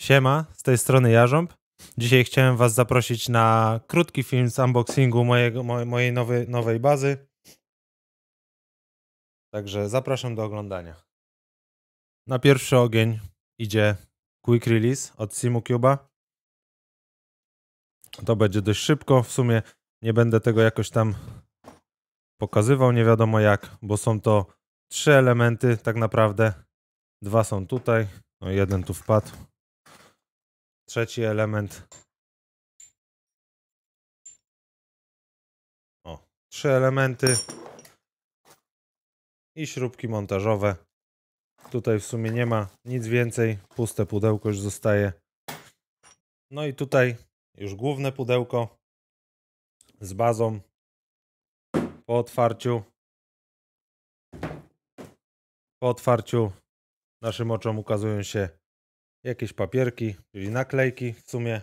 Siema, z tej strony Jarząb. Dzisiaj chciałem Was zaprosić na krótki film z unboxingu mojego, mojej nowy, nowej bazy. Także zapraszam do oglądania. Na pierwszy ogień idzie Quick Release od Simu Cuba. To będzie dość szybko. W sumie nie będę tego jakoś tam pokazywał, nie wiadomo jak, bo są to trzy elementy tak naprawdę. Dwa są tutaj, no jeden tu wpadł. Trzeci element. O, trzy elementy. I śrubki montażowe. Tutaj w sumie nie ma nic więcej. Puste pudełko już zostaje. No i tutaj już główne pudełko z bazą po otwarciu po otwarciu naszym oczom ukazują się jakieś papierki, czyli naklejki w sumie.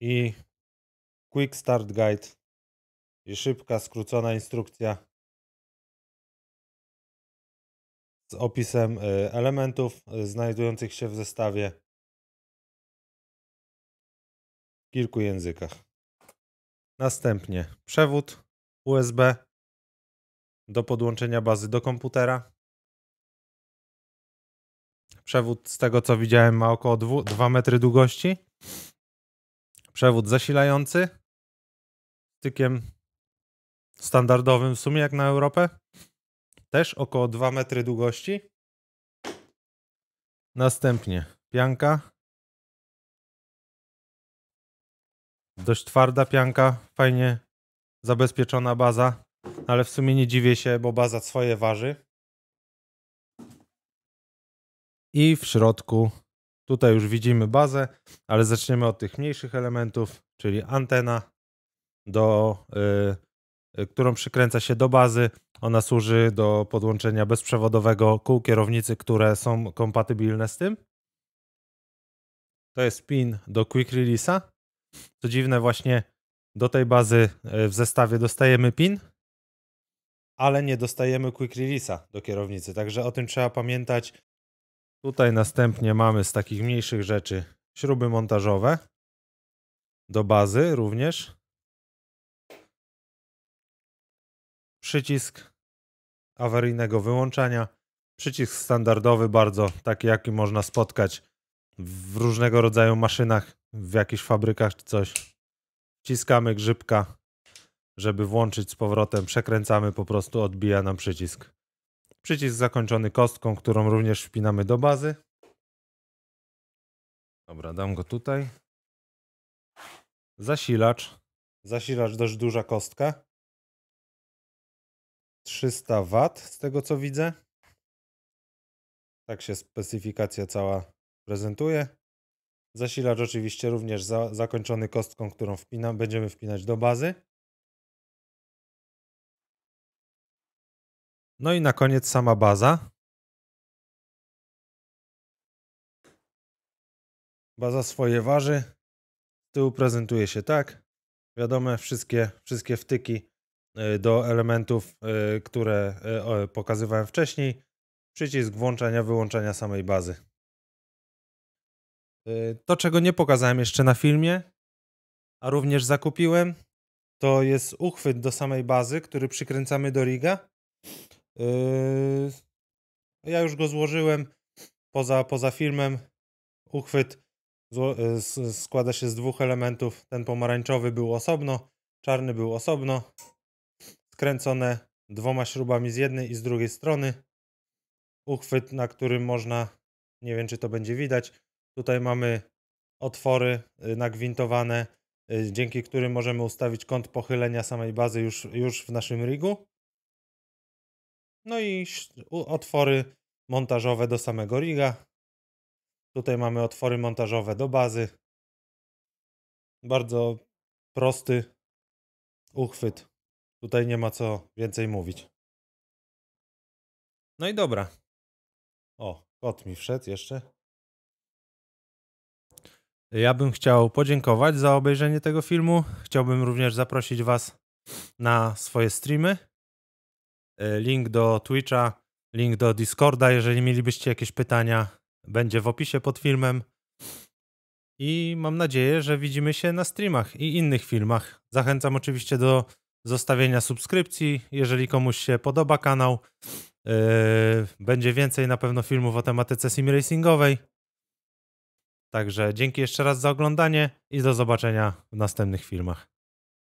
I Quick Start Guide, i szybka, skrócona instrukcja z opisem y, elementów y, znajdujących się w zestawie w kilku językach. Następnie przewód USB do podłączenia bazy do komputera. Przewód, z tego co widziałem, ma około 2, metry długości. Przewód zasilający. tykiem standardowym w sumie, jak na Europę. Też około 2 metry długości. Następnie pianka. Dość twarda pianka, fajnie zabezpieczona baza, ale w sumie nie dziwię się, bo baza swoje waży. i w środku tutaj już widzimy bazę, ale zaczniemy od tych mniejszych elementów, czyli antena, do, y, y, którą przykręca się do bazy. Ona służy do podłączenia bezprzewodowego kół kierownicy, które są kompatybilne z tym. To jest pin do quick release'a. Co dziwne, właśnie do tej bazy y, w zestawie dostajemy pin, ale nie dostajemy quick release'a do kierownicy. Także o tym trzeba pamiętać, Tutaj następnie mamy z takich mniejszych rzeczy śruby montażowe do bazy również. Przycisk awaryjnego wyłączania. Przycisk standardowy bardzo, taki jaki można spotkać w różnego rodzaju maszynach, w jakichś fabrykach czy coś. Wciskamy grzybka, żeby włączyć z powrotem. Przekręcamy po prostu, odbija nam przycisk. Przycisk zakończony kostką, którą również wpinamy do bazy. Dobra, dam go tutaj. Zasilacz. Zasilacz dość duża kostka. 300 W z tego co widzę. Tak się specyfikacja cała prezentuje. Zasilacz oczywiście również za, zakończony kostką, którą wpina, będziemy wpinać do bazy. No i na koniec sama baza. Baza swoje waży. Z tyłu prezentuje się tak. Wiadome, wszystkie, wszystkie wtyki y, do elementów, y, które y, pokazywałem wcześniej. Przycisk włączania, wyłączania samej bazy. To, czego nie pokazałem jeszcze na filmie, a również zakupiłem, to jest uchwyt do samej bazy, który przykręcamy do riga Yy, ja już go złożyłem poza, poza filmem. Uchwyt yy, składa się z dwóch elementów. Ten pomarańczowy był osobno, czarny był osobno. Skręcone dwoma śrubami z jednej i z drugiej strony. Uchwyt, na którym można, nie wiem czy to będzie widać, tutaj mamy otwory yy, nagwintowane, dzięki którym możemy ustawić kąt pochylenia samej bazy już, już w naszym rigu. No i otwory montażowe do samego riga. Tutaj mamy otwory montażowe do bazy. Bardzo prosty uchwyt. Tutaj nie ma co więcej mówić. No i dobra. O, kot mi wszedł jeszcze. Ja bym chciał podziękować za obejrzenie tego filmu. Chciałbym również zaprosić Was na swoje streamy. E, link do Twitcha, link do Discorda, jeżeli mielibyście jakieś pytania, będzie w opisie pod filmem. I mam nadzieję, że widzimy się na streamach i innych filmach. Zachęcam oczywiście do zostawienia subskrypcji, jeżeli komuś się podoba kanał. E, będzie więcej na pewno filmów o tematyce sim racingowej. Także dzięki jeszcze raz za oglądanie i do zobaczenia w następnych filmach.